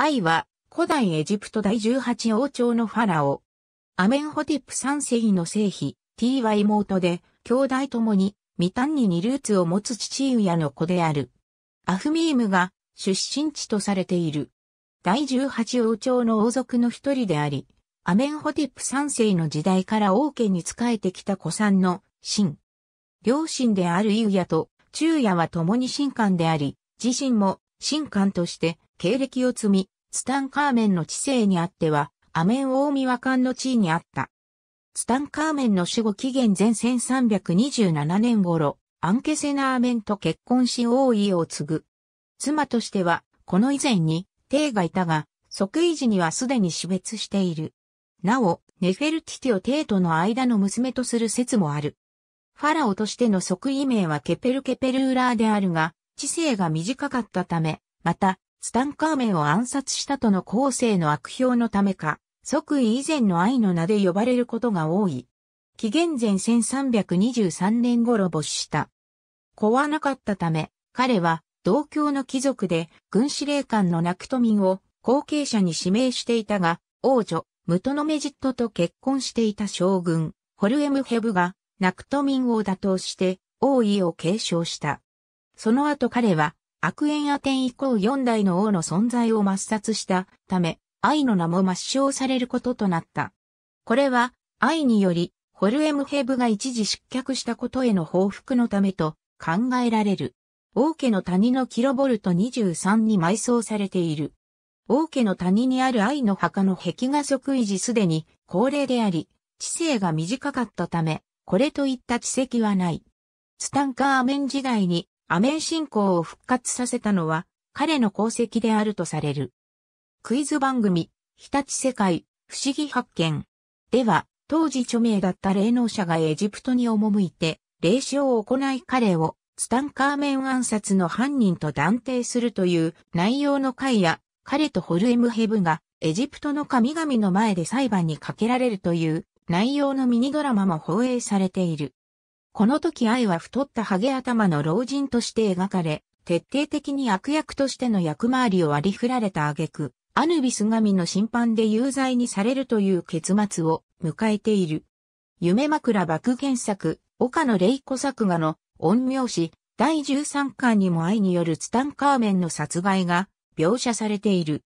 愛は古代エジプト第18王朝のファラオ。アメンホティップ3世の聖妃、T は妹で、兄弟ともに、ミタンニにルーツを持つ父親の子である。アフミームが出身地とされている。第18王朝の王族の一人であり、アメンホティップ3世の時代から王家に仕えてきた子さんの、神。両親であるイウヤと、中也は共に神官であり、自身も神官として経歴を積み、ツタンカーメンの知性にあっては、アメン大カンの地位にあった。ツタンカーメンの死後紀元前1327年頃、アンケセナーメンと結婚し王位を継ぐ。妻としては、この以前に、帝がいたが、即位時にはすでに死別している。なお、ネフェルティティを帝との間の娘とする説もある。ファラオとしての即位名はケペルケペルーラーであるが、知性が短かったため、また、ツタンカーメンを暗殺したとの後世の悪評のためか、即位以前の愛の名で呼ばれることが多い。紀元前1323年頃没した。子はなかったため、彼は同郷の貴族で軍司令官のナクトミンを後継者に指名していたが、王女、ムトノメジットと結婚していた将軍、ホルエムヘブが、ナクトミンを打倒して、王位を継承した。その後彼は、悪縁アテン以降4代の王の存在を抹殺したため、愛の名も抹消されることとなった。これは、愛により、ホルエムヘブが一時失脚したことへの報復のためと考えられる。王家の谷のキロボルト23に埋葬されている。王家の谷にある愛の墓の壁画即位時すでに高齢であり、知性が短かったため、これといった知跡はない。ツタンカーメン時代にアメン信仰を復活させたのは彼の功績であるとされる。クイズ番組、日立世界、不思議発見。では、当時著名だった霊能者がエジプトに赴いて、霊視を行い彼をツタンカーメン暗殺の犯人と断定するという内容の回や、彼とホルエムヘブがエジプトの神々の前で裁判にかけられるという内容のミニドラマも放映されている。この時愛は太ったハゲ頭の老人として描かれ、徹底的に悪役としての役回りを割り振られた挙句、アヌビス神の審判で有罪にされるという結末を迎えている。夢枕爆原作、岡野玲子作画の陰陽師第13巻にも愛によるツタンカーメンの殺害が描写されている。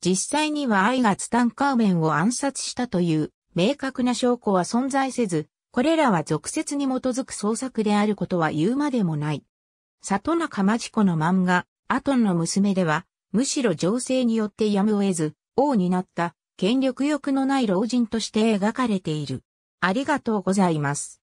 実際には愛がツタンカーメンを暗殺したという明確な証拠は存在せず、これらは俗説に基づく創作であることは言うまでもない。里中町子の漫画、アトンの娘では、むしろ情勢によってやむを得ず、王になった、権力欲のない老人として描かれている。ありがとうございます。